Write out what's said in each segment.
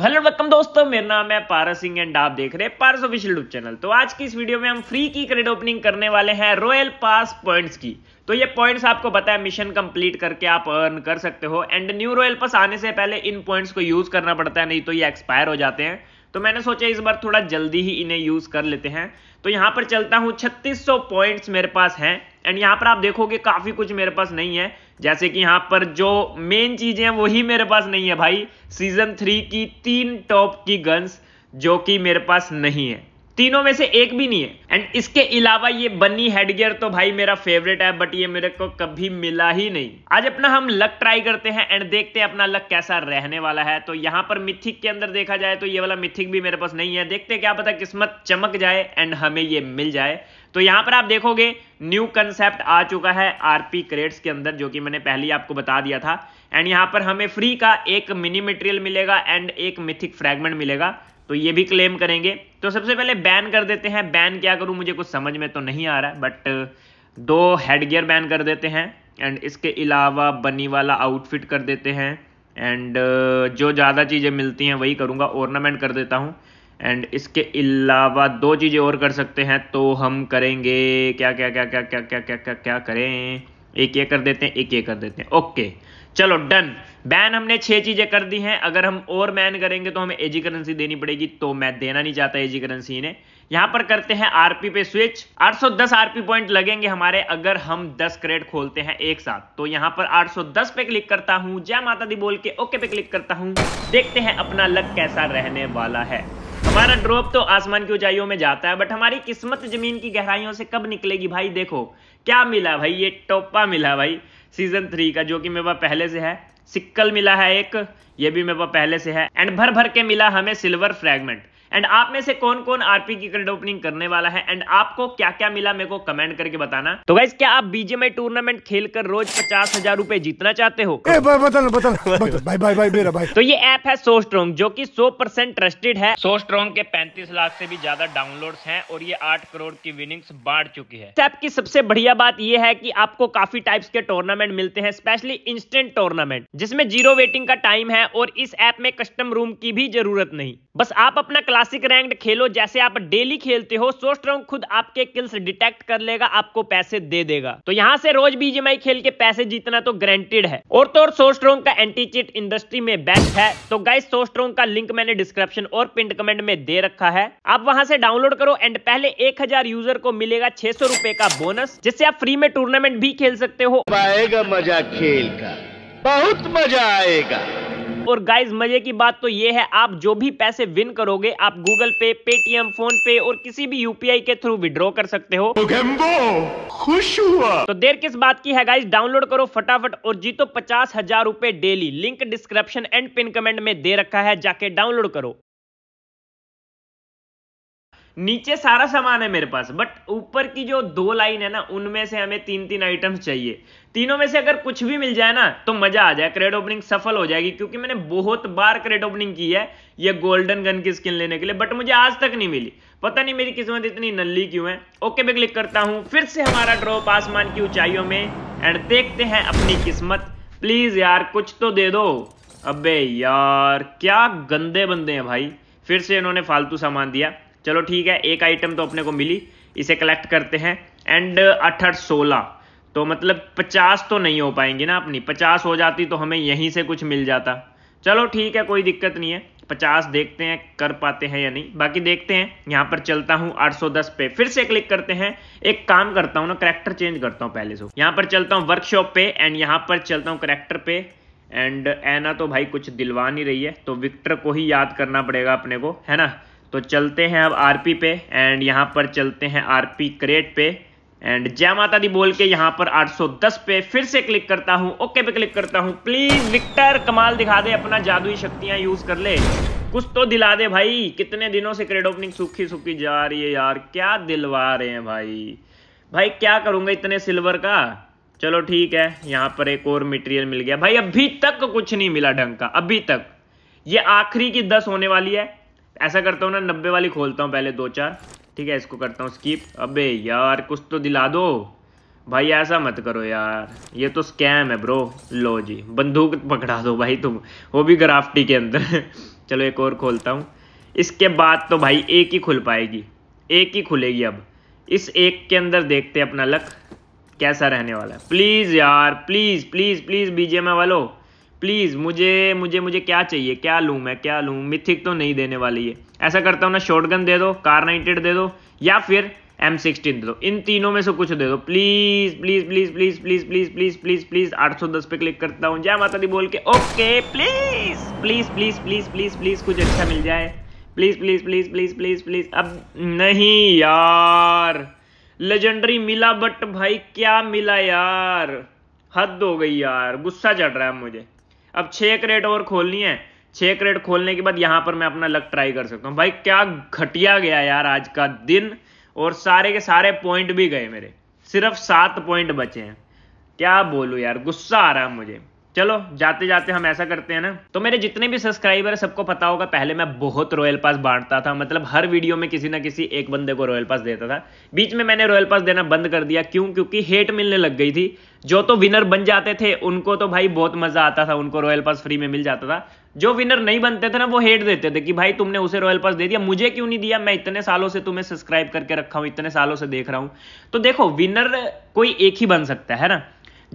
तो hello welcome दोस्तों मेरा नाम है पारस सिंह एंड आप देख रहे हैं पारस ऑफिशियल यूट्यूब चैनल तो आज की इस वीडियो में हम फ्री की क्रेड ओपनिंग करने वाले हैं रॉयल पास पॉइंट्स की तो ये पॉइंट्स आपको पता है मिशन कंप्लीट करके आप अर्न कर सकते हो एंड न्यू रॉयल पास आने से पहले इन पॉइंट्स को यूज करना पड़ता है नहीं तो ये एक्सपायर हो जाते हैं तो मैंने सोचा इस बार थोड़ा जल्दी ही इन्हें यूज़ कर लेते हैं तो यहाँ पर चलता हूँ 3600 पॉइंट्स मेरे पास हैं एंड यहाँ पर आप देखोगे काफ़ी कुछ मेरे पास नहीं है जैसे कि यहाँ पर जो मेन चीज़ें हैं वही मेरे पास नहीं है भाई सीजन थ्री की तीन टॉप की गन्स जो कि मेरे पास नहीं है तीनों में से एक भी नहीं है एंड इसके अलावा ये बनी हेडगियर तो भाई मेरा फेवरेट है बट ये मेरे को कभी मिला ही नहीं आज अपना हम लक ट्राई करते हैं एंड देखते हैं अपना लक कैसा रहने वाला है तो यहाँ पर मिथिक के अंदर देखा जाए तो ये वाला मिथिक भी मेरे पास नहीं है देखते क्या पता किस्मत चमक जाए एंड हमें ये मिल जाए तो यहाँ पर आप देखोगे न्यू कंसेप्ट आ चुका है आरपी क्रेड्स के अंदर जो कि मैंने पहले ही आपको बता दिया था एंड यहाँ पर हमें फ्री का एक मिनी मटेरियल मिलेगा एंड एक मिथिक फ्रैगमेंट मिलेगा तो ये भी क्लेम करेंगे तो सबसे पहले बैन कर देते हैं बैन क्या करूँ मुझे कुछ समझ में तो नहीं आ रहा है बट दो हेड गियर बैन कर देते हैं एंड इसके अलावा बनी वाला आउटफिट कर देते हैं एंड जो ज़्यादा चीज़ें मिलती हैं वही करूँगा ऑर्नामेंट कर देता हूँ एंड इसके अलावा दो चीज़ें और कर सकते हैं तो हम करेंगे क्या क्या क्या क्या क्या क्या क्या क्या क्या करें एक ये कर देते हैं एक ये कर देते हैं ओके okay. चलो डन बैन हमने छह चीजें कर दी हैं अगर हम और बैन करेंगे तो हमें एजी करेंसी देनी पड़ेगी तो मैं देना नहीं चाहता एजी करेंसी ने यहां पर करते हैं आरपी पे स्विच 810 आरपी पॉइंट लगेंगे हमारे अगर हम 10 क्रेड खोलते हैं एक साथ तो यहां पर 810 पे क्लिक करता हूं जय माता दी बोल के ओके पे क्लिक करता हूं देखते हैं अपना लक कैसा रहने वाला है हमारा ड्रॉप तो आसमान की ऊंचाइयों में जाता है बट हमारी किस्मत जमीन की गहराइयों से कब निकलेगी भाई देखो क्या मिला भाई ये टोपा मिला भाई सीजन थ्री का जो कि मेरे पास पहले से है सिक्कल मिला है एक ये भी मेरे पास पहले से है एंड भर भर के मिला हमें सिल्वर फ्रैगमेंट एंड आप में से कौन कौन आरपी की ग्रेड ओपनिंग करने वाला है एंड आपको क्या क्या मिला मेरे को कमेंट करके बताना तो गाइज क्या आप बीजेमआई टूर्नामेंट खेलकर रोज पचास हजार रूपए जीतना चाहते हो ए, भाई, बताना, बताना, भाई, भाई, भाई, मेरा भाई। तो ये ऐप है सो स्ट्रॉन्ग जो की सो परसेंट ट्रस्टेड है सो स्ट्रॉन्ग के पैंतीस लाख ऐसी भी ज्यादा डाउनलोड है और ये आठ करोड़ की विनिंग्स बांट चुकी है ऐप की सबसे बढ़िया बात यह है की आपको काफी टाइप्स के टूर्नामेंट मिलते हैं स्पेशली इंस्टेंट टूर्नामेंट जिसमें जीरो वेटिंग का टाइम है और इस ऐप में कस्टम रूम की भी जरूरत नहीं बस आप अपना क्लास क्लासिक रैंक्ड खेलो जैसे आप डेली खेलते हो सो स्ट्रॉन्ग खुद आपके किल्स डिटेक्ट कर लेगा आपको पैसे दे देगा तो यहाँ से रोज बीजेमआई खेल के पैसे जीतना तो ग्रांटेड है और तो और सो स्ट्रॉन्ग का एंटी चिट इंडस्ट्री में बेस्ट है तो गाइस सो स्ट्रॉन्ग का लिंक मैंने डिस्क्रिप्शन और पिंट कमेंट में दे रखा है आप वहाँ से डाउनलोड करो एंड पहले एक यूजर को मिलेगा छह सौ का बोनस जिससे आप फ्री में टूर्नामेंट भी खेल सकते हो आएगा मजा खेल का बहुत मजा आएगा और गाइज मजे की बात तो ये है आप जो भी पैसे विन करोगे आप गूगल पे पेटीएम फोन पे और किसी भी यूपीआई के थ्रू विड्रॉ कर सकते हो तो खुश हुआ तो देर किस बात की है गाइज डाउनलोड करो फटाफट और जीतो पचास हजार रूपए daily link description and pin comment में दे रखा है जाके डाउनलोड करो नीचे सारा सामान है मेरे पास बट ऊपर की जो दो लाइन है ना उनमें से हमें तीन तीन आइटम्स चाहिए तीनों में से अगर कुछ भी मिल जाए ना तो मजा आ जाए क्रेड ओपनिंग सफल हो जाएगी क्योंकि मैंने बहुत बार क्रेड ओपनिंग की है ये गोल्डन गन की स्किन लेने के लिए बट मुझे आज तक नहीं मिली पता नहीं मेरी किस्मत इतनी नल्ली क्यों है ओके मैं क्लिक करता हूँ फिर से हमारा ड्रॉप आसमान की ऊंचाइयों में एंड देखते हैं अपनी किस्मत प्लीज यार कुछ तो दे दो अबे यार क्या गंदे बंदे हैं भाई फिर से इन्होंने फालतू सामान दिया चलो ठीक है एक आइटम तो अपने को मिली इसे कलेक्ट करते हैं एंड uh, अठहठ सोलह तो मतलब पचास तो नहीं हो पाएंगी ना अपनी पचास हो जाती तो हमें यहीं से कुछ मिल जाता चलो ठीक है कोई दिक्कत नहीं है पचास देखते हैं कर पाते हैं या नहीं बाकी देखते हैं यहाँ पर चलता हूँ 810 पे फिर से क्लिक करते हैं एक काम करता हूँ ना करेक्टर चेंज करता हूँ पहले से यहाँ पर चलता हूँ वर्कशॉप पे एंड यहाँ पर चलता हूँ करेक्टर पे एंड ऐना तो भाई कुछ दिलवा नहीं रही है तो विक्टर को ही याद करना पड़ेगा अपने को है ना तो चलते हैं अब आरपी पे एंड यहाँ पर चलते हैं आरपी क्रेट पे एंड जय माता दी बोल के यहाँ पर 810 पे फिर से क्लिक करता हूँ ओके पे क्लिक करता हूँ प्लीज विक्टर कमाल दिखा दे अपना जादुई शक्तियाँ यूज कर ले कुछ तो दिला दे भाई कितने दिनों से क्रेड ओपनिंग सूखी सूखी जा रही है यार क्या दिलवा रहे हैं भाई भाई क्या करूँगा इतने सिल्वर का चलो ठीक है यहाँ पर एक और मटेरियल मिल गया भाई अभी तक कुछ नहीं मिला ढंग का अभी तक ये आखिरी की दस होने वाली है ऐसा करता हूँ ना नब्बे वाली खोलता हूँ पहले दो चार ठीक है इसको करता हूँ स्कीप अबे यार कुछ तो दिला दो भाई ऐसा मत करो यार ये तो स्कैम है ब्रो लो जी बंदूक पकड़ा दो भाई तुम वो भी ग्राफ्टी के अंदर चलो एक और खोलता हूँ इसके बाद तो भाई एक ही खुल पाएगी एक ही खुलेगी अब इस एक के अंदर देखते अपना लक कैसा रहने वाला है प्लीज़ यार प्लीज़ प्लीज़ प्लीज़ बीजेम वालों प्लीज़ मुझे मुझे मुझे क्या चाहिए क्या लूँ मैं क्या लूँ मिथिक तो नहीं देने वाली है ऐसा करता हूँ ना गन दे दो कार नाइटेड दे दो या फिर एम सिक्सटीन दे दो इन तीनों में से कुछ दे दो please please please please please please please please please आठ सौ दस पे क्लिक करता हूँ जय माता दी बोल के okay please please please please please please कुछ अच्छा मिल जाए please please please please please please अब नहीं यार लेजेंडरी मिला बट भाई क्या मिला यार हद हो गई यार गुस्सा चढ़ रहा है मुझे अब छः क्रेट और खोलनी है छः क्रेट खोलने के बाद यहाँ पर मैं अपना लक ट्राई कर सकता हूँ भाई क्या घटिया गया यार आज का दिन और सारे के सारे पॉइंट भी गए मेरे सिर्फ सात पॉइंट बचे हैं क्या बोलूँ यार गुस्सा आ रहा है मुझे चलो जाते जाते हम ऐसा करते हैं ना तो मेरे जितने भी सब्सक्राइबर है सबको पता होगा पहले मैं बहुत रॉयल पास बांटता था मतलब हर वीडियो में किसी ना किसी एक बंदे को रॉयल पास देता था बीच में मैंने रॉयल पास देना बंद कर दिया क्यों क्योंकि हेट मिलने लग गई थी जो तो विनर बन जाते थे उनको तो भाई बहुत मजा आता था उनको रॉयल पास फ्री में मिल जाता था जो विनर नहीं बनते थे ना वो हेट देते थे कि भाई तुमने उसे रॉयल पास दे दिया मुझे क्यों नहीं दिया मैं इतने सालों से तुम्हें सब्सक्राइब करके रखा हूं इतने सालों से देख रहा हूं तो देखो विनर कोई एक ही बन सकता है ना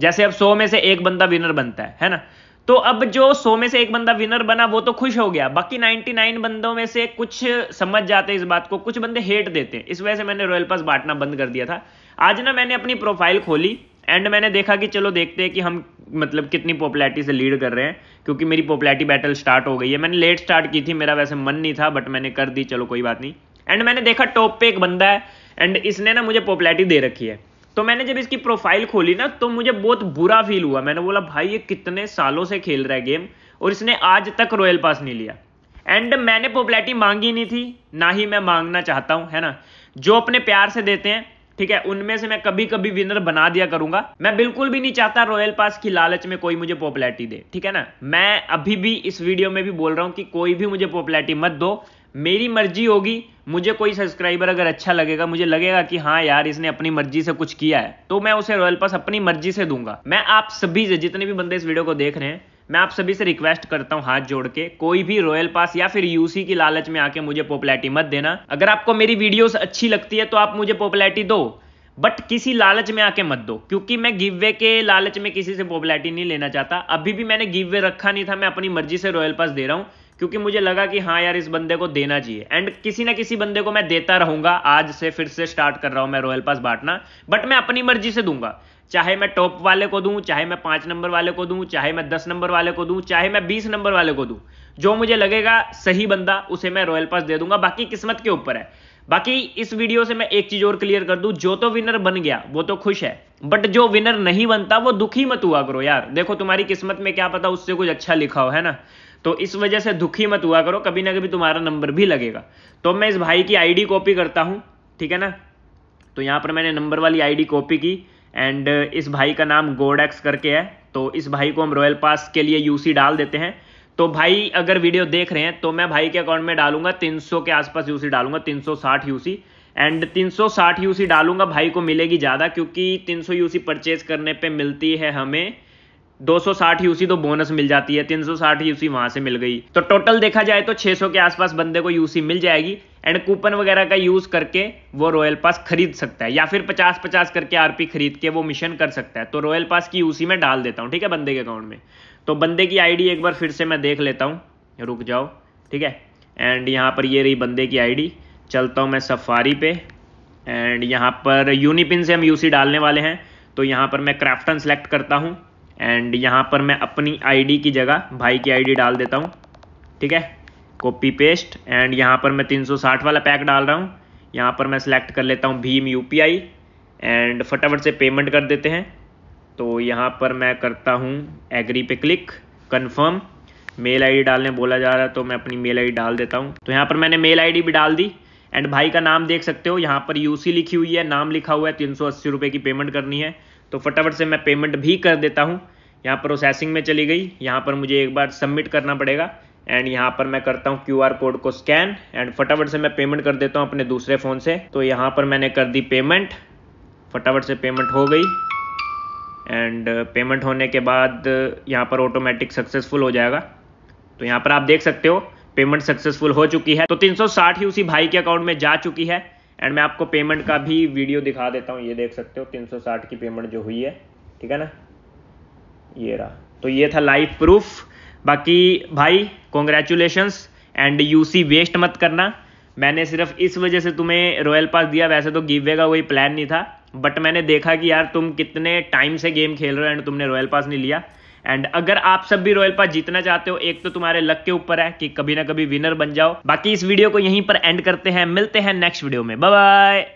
जैसे अब सौ में से एक बंदा विनर बनता है है ना तो अब जो सौ में से एक बंदा विनर बना वो तो खुश हो गया बाकी नाइन बंदों में से कुछ समझ जाते इस बात को कुछ बंदे हेट देते हैं इस वजह से मैंने रॉयल पास बांटना बंद कर दिया था आज ना मैंने अपनी प्रोफाइल खोली एंड मैंने देखा कि चलो देखते हैं कि हम मतलब कितनी पॉपुलैरिटी से लीड कर रहे हैं क्योंकि मेरी पॉपुलैरिटी बैटल स्टार्ट हो गई है मैंने लेट स्टार्ट की थी मेरा वैसे मन नहीं था बट मैंने कर दी चलो कोई बात नहीं एंड मैंने देखा टॉप पे एक बंदा है एंड इसने ना मुझे पॉपुलैरिटी दे रखी है तो मैंने जब इसकी प्रोफाइल खोली ना तो मुझे बहुत बुरा फील हुआ मैंने बोला भाई ये कितने सालों से खेल रहा है गेम और इसने आज तक रॉयल पास नहीं लिया एंड मैंने पॉपुलैरिटी मांगी नहीं थी ना ही मैं मांगना चाहता हूँ है ना जो अपने प्यार से देते हैं ठीक है उनमें से मैं कभी कभी विनर बना दिया करूंगा मैं बिल्कुल भी नहीं चाहता रॉयल पास की लालच में कोई मुझे पॉपुलैरिटी दे ठीक है ना मैं अभी भी इस वीडियो में भी बोल रहा हूँ कि कोई भी मुझे पॉपुलैरिटी मत दो मेरी मर्जी होगी मुझे कोई सब्सक्राइबर अगर अच्छा लगेगा मुझे लगेगा कि हाँ यार इसने अपनी मर्जी से कुछ किया है तो मैं उसे रॉयल पास अपनी मर्जी से दूंगा मैं आप सभी से जितने भी बंदे इस वीडियो को देख रहे हैं मैं आप सभी से रिक्वेस्ट करता हूँ हाथ जोड़ के कोई भी रॉयल पास या फिर यूसी की लालच में आके मुझे पॉपुलैरिटी मत देना अगर आपको मेरी वीडियोस अच्छी लगती है तो आप मुझे पॉपुलैरिटी दो बट किसी लालच में आके मत दो क्योंकि मैं गिव वे के लालच में किसी से पॉपुलैरिटी नहीं लेना चाहता अभी भी मैंने गिव वे रखा नहीं था मैं अपनी मर्जी से रॉयल पास दे रहा हूँ क्योंकि मुझे लगा कि हाँ यार इस बंदे को देना चाहिए एंड किसी ना किसी बंदे को मैं देता रहूंगा आज से फिर से स्टार्ट कर रहा हूं मैं रॉयल पास बांटना बट मैं अपनी मर्जी से दूंगा चाहे मैं टॉप वाले को दूं चाहे मैं पांच नंबर वाले को दूं चाहे मैं दस नंबर वाले को दूं चाहे मैं बीस नंबर वाले को दूं जो मुझे लगेगा सही बंदा उसे मैं रॉयल पास दे दूंगा बाकी किस्मत के ऊपर है बाकी इस वीडियो से मैं एक चीज और क्लियर कर दूं जो तो विनर बन गया वो तो खुश है बट जो विनर नहीं बनता वो दुखी मत हुआ करो यार देखो तुम्हारी किस्मत में क्या पता उससे कुछ अच्छा लिखा हो है ना तो इस वजह से दुखी मत हुआ करो कभी ना कभी तुम्हारा नंबर भी लगेगा तो मैं इस भाई की आईडी कॉपी करता हूँ ठीक है ना तो यहाँ पर मैंने नंबर वाली आईडी कॉपी की एंड uh, इस भाई का नाम गोडेक्स करके है तो इस भाई को हम रॉयल पास के लिए यूसी डाल देते हैं तो भाई अगर वीडियो देख रहे हैं तो मैं भाई के अकाउंट में डालूंगा 300 के आसपास यूसी डालूंगा 360 यूसी एंड 360 यूसी डालूंगा भाई को मिलेगी ज़्यादा क्योंकि 300 यूसी परचेज करने पे मिलती है हमें 260 यूसी तो बोनस मिल जाती है 360 यूसी वहां से मिल गई तो टोटल देखा जाए तो 600 के आसपास बंदे को यूसी मिल जाएगी एंड कूपन वगैरह का यूज करके वो रॉयल पास खरीद सकता है या फिर 50 50 करके आरपी खरीद के वो मिशन कर सकता है तो रॉयल पास की यूसी में डाल देता हूँ ठीक है बंदे के अकाउंट में तो बंदे की आई एक बार फिर से मैं देख लेता हूँ रुक जाओ ठीक है एंड यहाँ पर ये रही बंदे की आई चलता हूँ मैं सफारी पे एंड यहाँ पर यूनिपिन से हम यूसी डालने वाले हैं तो यहाँ पर मैं क्राफ्टन सेलेक्ट करता हूँ एंड यहाँ पर मैं अपनी आईडी की जगह भाई की आईडी डाल देता हूँ ठीक है कॉपी पेस्ट एंड यहाँ पर मैं 360 वाला पैक डाल रहा हूँ यहाँ पर मैं सिलेक्ट कर लेता हूँ भीम यू एंड फटाफट से पेमेंट कर देते हैं तो यहाँ पर मैं करता हूँ एग्री पे क्लिक कन्फर्म मेल आईडी डालने बोला जा रहा है तो मैं अपनी मेल आईडी डाल देता हूँ तो यहाँ पर मैंने मेल आईडी भी डाल दी एंड भाई का नाम देख सकते हो यहाँ पर यूसी लिखी हुई है नाम लिखा हुआ है तीन सौ की पेमेंट करनी है तो फटाफट से मैं पेमेंट भी कर देता हूँ यहाँ प्रोसेसिंग में चली गई यहाँ पर मुझे एक बार सबमिट करना पड़ेगा एंड यहाँ पर मैं करता हूँ क्यू कोड को स्कैन एंड फटाफट से मैं पेमेंट कर देता हूँ अपने दूसरे फ़ोन से तो यहाँ पर मैंने कर दी पेमेंट फटाफट से पेमेंट हो गई एंड पेमेंट होने के बाद यहाँ पर ऑटोमेटिक सक्सेसफुल हो जाएगा तो यहाँ पर आप देख सकते हो पेमेंट सक्सेसफुल हो चुकी है तो 360 ही उसी भाई के अकाउंट में जा चुकी है एंड मैं आपको पेमेंट का भी वीडियो दिखा देता हूँ ये देख सकते हो 360 की पेमेंट जो हुई है ठीक है ना ये रहा तो ये था लाइफ प्रूफ बाकी भाई कॉन्ग्रेचुलेशंस एंड यूसी वेस्ट मत करना मैंने सिर्फ इस वजह से तुम्हें रॉयल पास दिया वैसे तो गिवे का कोई प्लान नहीं था बट मैंने देखा कि यार तुम कितने टाइम से गेम खेल रहे हो एंड तुमने रॉयल पास नहीं लिया एंड अगर आप सब भी रॉयल पास जीतना चाहते हो एक तो तुम्हारे लक के ऊपर है कि कभी ना कभी विनर बन जाओ बाकी इस वीडियो को यहीं पर एंड करते हैं मिलते हैं नेक्स्ट वीडियो में बाय